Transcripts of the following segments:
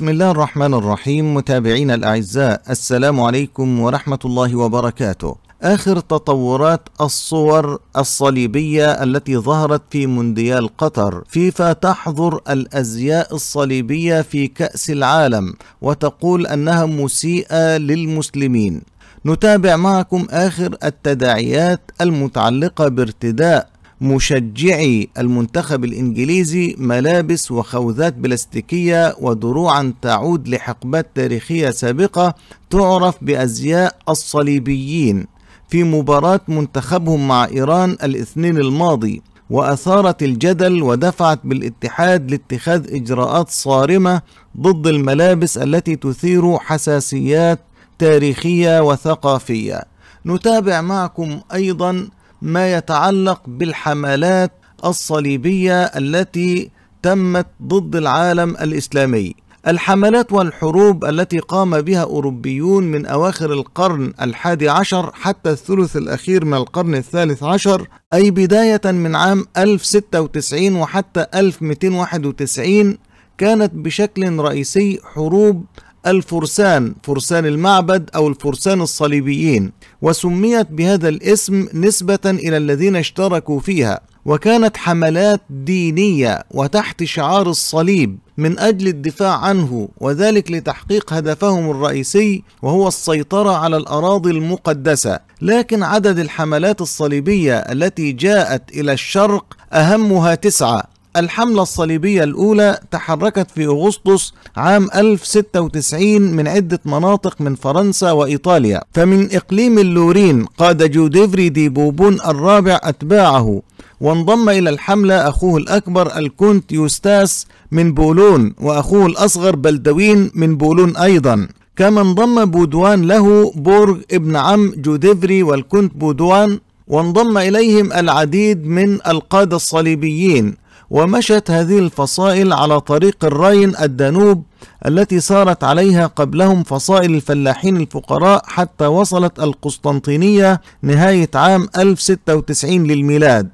بسم الله الرحمن الرحيم متابعينا الأعزاء السلام عليكم ورحمة الله وبركاته آخر تطورات الصور الصليبية التي ظهرت في مونديال قطر فيفا تحظر الأزياء الصليبية في كأس العالم وتقول أنها مسيئة للمسلمين نتابع معكم آخر التداعيات المتعلقة بارتداء مشجعي المنتخب الإنجليزي ملابس وخوذات بلاستيكية ودروعا تعود لحقبات تاريخية سابقة تعرف بأزياء الصليبيين في مباراة منتخبهم مع إيران الاثنين الماضي وأثارت الجدل ودفعت بالاتحاد لاتخاذ إجراءات صارمة ضد الملابس التي تثير حساسيات تاريخية وثقافية نتابع معكم أيضا ما يتعلق بالحملات الصليبيه التي تمت ضد العالم الاسلامي الحملات والحروب التي قام بها أوروبيون من أواخر القرن الحادي عشر حتى الثلث الأخير من القرن الثالث عشر أي بداية من عام 1096 وحتى 1291 كانت بشكل رئيسي حروب الفرسان فرسان المعبد أو الفرسان الصليبيين وسميت بهذا الاسم نسبة إلى الذين اشتركوا فيها وكانت حملات دينية وتحت شعار الصليب من أجل الدفاع عنه وذلك لتحقيق هدفهم الرئيسي وهو السيطرة على الأراضي المقدسة لكن عدد الحملات الصليبية التي جاءت إلى الشرق أهمها تسعة الحملة الصليبية الأولى تحركت في أغسطس عام 1096 من عدة مناطق من فرنسا وإيطاليا فمن إقليم اللورين قاد جوديفري دي بوبون الرابع أتباعه وانضم إلى الحملة أخوه الأكبر الكونت يوستاس من بولون وأخوه الأصغر بلدوين من بولون أيضا كما انضم بودوان له بورغ ابن عم جوديفري والكونت بودوان وانضم إليهم العديد من القادة الصليبيين ومشت هذه الفصائل على طريق الراين الدانوب التي سارت عليها قبلهم فصائل الفلاحين الفقراء حتى وصلت القسطنطينية نهاية عام 1096 للميلاد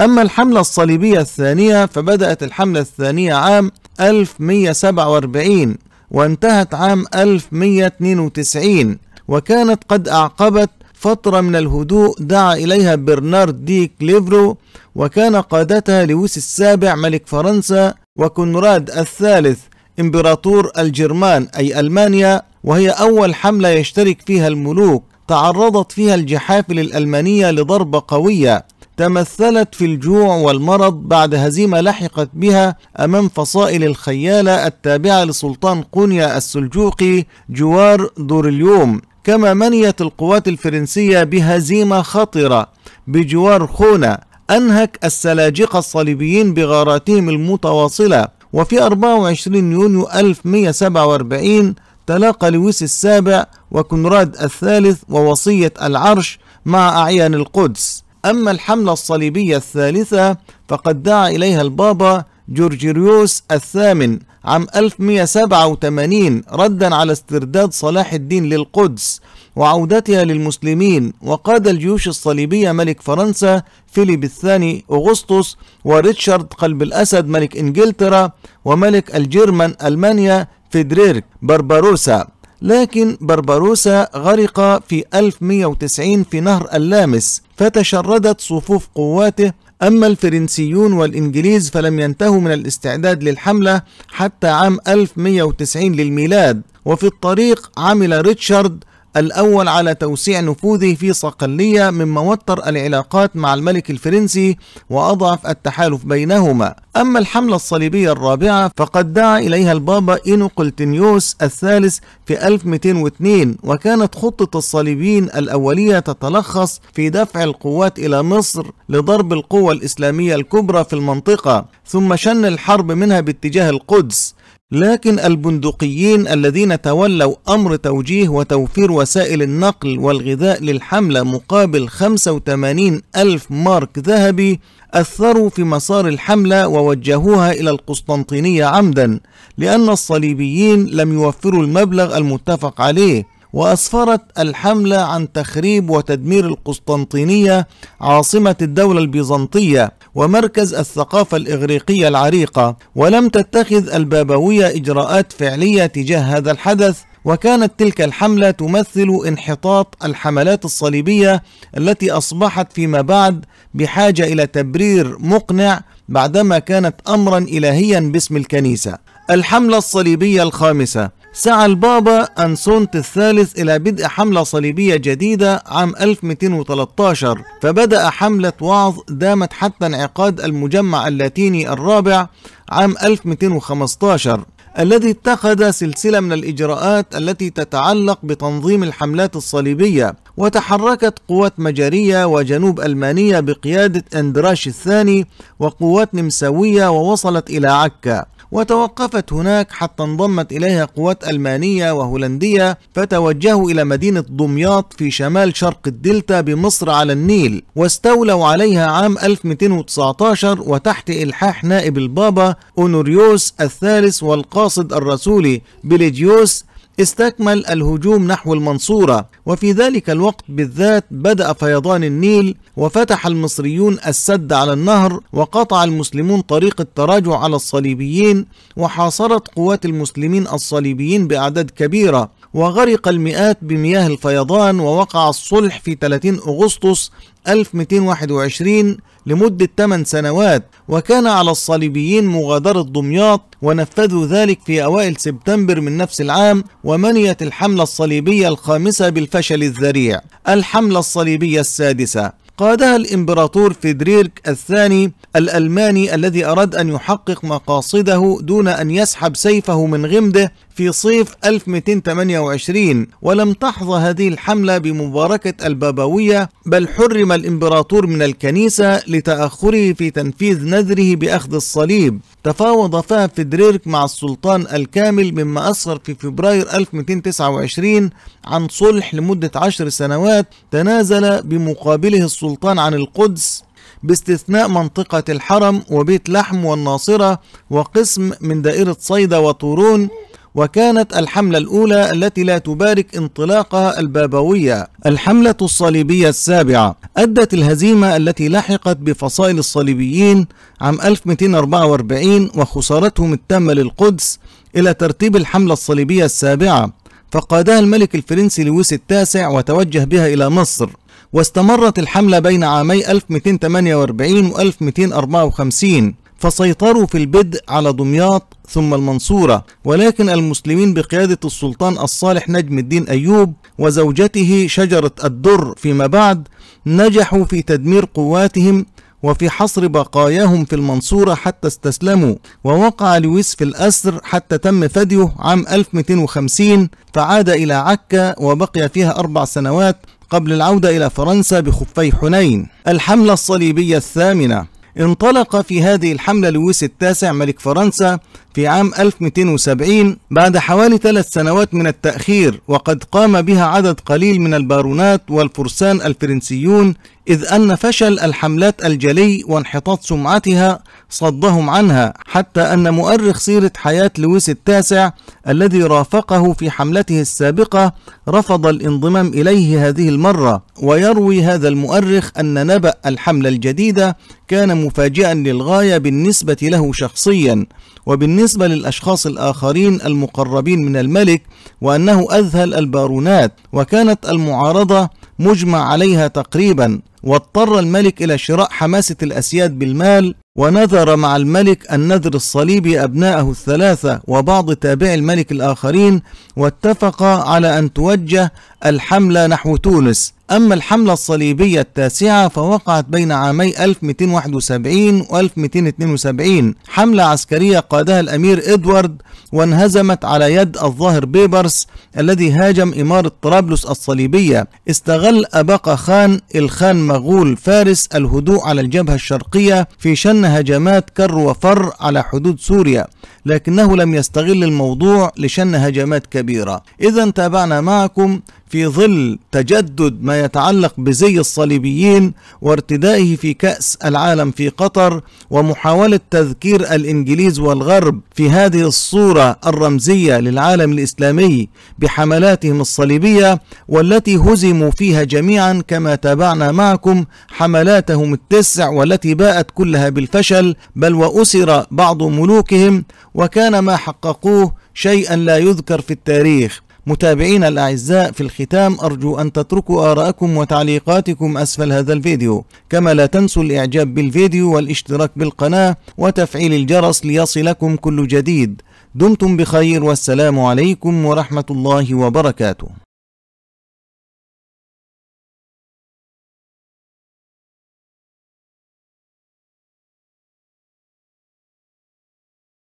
أما الحملة الصليبية الثانية فبدأت الحملة الثانية عام 1147 وانتهت عام 1192 وكانت قد أعقبت فترة من الهدوء دعا إليها برنارد دي كليفرو وكان قادتها لويس السابع ملك فرنسا وكونراد الثالث إمبراطور الجرمان أي ألمانيا وهي أول حملة يشترك فيها الملوك تعرضت فيها الجحافل الألمانية لضربة قوية تمثلت في الجوع والمرض بعد هزيمة لحقت بها أمام فصائل الخيالة التابعة لسلطان قونيا السلجوقي جوار دور اليوم كما منيت القوات الفرنسية بهزيمة خطرة بجوار خونة أنهك السلاجقة الصليبيين بغاراتهم المتواصلة وفي 24 يونيو 1147 تلاقى لويس السابع وكونراد الثالث ووصية العرش مع أعيان القدس أما الحملة الصليبية الثالثة فقد دعا إليها البابا جورجيريوس الثامن عام 1187 ردا على استرداد صلاح الدين للقدس وعودتها للمسلمين وقاد الجيوش الصليبية ملك فرنسا فيليب الثاني أغسطس وريتشارد قلب الأسد ملك إنجلترا وملك الجيرمان ألمانيا فيدريرك بربروسا لكن بربروسا غرق في 1190 في نهر اللامس فتشردت صفوف قواته أما الفرنسيون والإنجليز فلم ينتهوا من الاستعداد للحملة حتى عام 1190 للميلاد وفي الطريق عمل ريتشارد الأول على توسيع نفوذه في صقلية مما وتر العلاقات مع الملك الفرنسي وأضعف التحالف بينهما أما الحملة الصليبية الرابعة فقد دعا إليها البابا إينو قلتنيوس الثالث في 1202 وكانت خطة الصليبيين الأولية تتلخص في دفع القوات إلى مصر لضرب القوة الإسلامية الكبرى في المنطقة ثم شن الحرب منها باتجاه القدس لكن البندقيين الذين تولوا أمر توجيه وتوفير وسائل النقل والغذاء للحملة مقابل 85 ألف مارك ذهبي أثروا في مسار الحملة ووجهوها إلى القسطنطينية عمدا لأن الصليبيين لم يوفروا المبلغ المتفق عليه وأسفرت الحملة عن تخريب وتدمير القسطنطينية عاصمة الدولة البيزنطية ومركز الثقافة الإغريقية العريقة ولم تتخذ البابوية إجراءات فعلية تجاه هذا الحدث وكانت تلك الحملة تمثل انحطاط الحملات الصليبية التي أصبحت فيما بعد بحاجة إلى تبرير مقنع بعدما كانت أمرا إلهيا باسم الكنيسة الحملة الصليبية الخامسة سعى البابا أنسونت الثالث إلى بدء حملة صليبية جديدة عام 1213 فبدأ حملة وعظ دامت حتى انعقاد المجمع اللاتيني الرابع عام 1215 الذي اتخذ سلسلة من الإجراءات التي تتعلق بتنظيم الحملات الصليبية وتحركت قوات مجرية وجنوب ألمانية بقيادة أندراش الثاني وقوات نمساوية ووصلت إلى عكا وتوقفت هناك حتى انضمت إليها قوات ألمانية وهولندية فتوجهوا إلى مدينة دمياط في شمال شرق الدلتا بمصر على النيل واستولوا عليها عام 1219 وتحت إلحاح نائب البابا أونوريوس الثالث والقاصد الرسولي بليديوس استكمل الهجوم نحو المنصورة وفي ذلك الوقت بالذات بدأ فيضان النيل وفتح المصريون السد على النهر وقطع المسلمون طريق التراجع على الصليبيين وحاصرت قوات المسلمين الصليبيين بأعداد كبيرة وغرق المئات بمياه الفيضان ووقع الصلح في 30 أغسطس 1221 لمدة 8 سنوات وكان على الصليبيين مغادرة دمياط ونفذوا ذلك في أوائل سبتمبر من نفس العام ومنيت الحملة الصليبية الخامسة بالفشل الذريع الحملة الصليبية السادسة قادها الامبراطور فيدريك الثاني الالماني الذي اراد ان يحقق مقاصده دون ان يسحب سيفه من غمده في صيف 1228 ولم تحظى هذه الحملة بمباركة البابوية بل حرم الإمبراطور من الكنيسة لتأخره في تنفيذ نذره بأخذ الصليب تفاوض فيها فيدريرك مع السلطان الكامل مما أسفر في فبراير 1229 عن صلح لمدة عشر سنوات تنازل بمقابله السلطان عن القدس باستثناء منطقة الحرم وبيت لحم والناصرة وقسم من دائرة صيدا وطورون وكانت الحملة الأولى التي لا تبارك انطلاقها البابوية الحملة الصليبية السابعة أدت الهزيمة التي لحقت بفصائل الصليبيين عام 1244 وخسارتهم التامة للقدس إلى ترتيب الحملة الصليبية السابعة فقادها الملك الفرنسي لويس التاسع وتوجه بها إلى مصر واستمرت الحملة بين عامي 1248 و 1254 فسيطروا في البدء على دمياط ثم المنصورة ولكن المسلمين بقيادة السلطان الصالح نجم الدين أيوب وزوجته شجرة الدر فيما بعد نجحوا في تدمير قواتهم وفي حصر بقاياهم في المنصورة حتى استسلموا ووقع لويس في الأسر حتى تم فديه عام 1250 فعاد إلى عكا وبقي فيها أربع سنوات قبل العودة إلى فرنسا بخفي حنين الحملة الصليبية الثامنة انطلق في هذه الحملة لويس التاسع ملك فرنسا في عام 1270 بعد حوالي ثلاث سنوات من التأخير وقد قام بها عدد قليل من البارونات والفرسان الفرنسيون إذ أن فشل الحملات الجلي وانحطاط سمعتها صدهم عنها حتى أن مؤرخ سيرة حياة لويس التاسع الذي رافقه في حملته السابقة رفض الانضمام إليه هذه المرة ويروي هذا المؤرخ أن نبأ الحملة الجديدة كان مفاجئا للغاية بالنسبة له شخصيا وبالنسبة للأشخاص الآخرين المقربين من الملك وأنه أذهل البارونات وكانت المعارضة مجمع عليها تقريبا واضطر الملك إلى شراء حماسة الأسياد بالمال ونذر مع الملك النذر الصليبي أبناءه الثلاثة وبعض تابعي الملك الآخرين واتفقا على أن توجه الحملة نحو تونس أما الحملة الصليبية التاسعة فوقعت بين عامي 1271 و 1272 حملة عسكرية قادها الأمير إدوارد وانهزمت على يد الظاهر بيبرس الذي هاجم إمارة طرابلس الصليبية استغل أباقى خان الخان مغول فارس الهدوء على الجبهة الشرقية في شن هجمات كر وفر على حدود سوريا لكنه لم يستغل الموضوع لشن هجمات كبيرة إذا تابعنا معكم في ظل تجدد ما يتعلق بزي الصليبيين وارتدائه في كأس العالم في قطر ومحاولة تذكير الإنجليز والغرب في هذه الصورة الرمزية للعالم الإسلامي بحملاتهم الصليبية والتي هزموا فيها جميعا كما تابعنا معكم حملاتهم التسع والتي باءت كلها بالفشل بل وأسر بعض ملوكهم وكان ما حققوه شيئا لا يذكر في التاريخ متابعينا الأعزاء في الختام أرجو أن تتركوا آراءكم وتعليقاتكم أسفل هذا الفيديو كما لا تنسوا الإعجاب بالفيديو والاشتراك بالقناة وتفعيل الجرس ليصلكم كل جديد دمتم بخير والسلام عليكم ورحمة الله وبركاته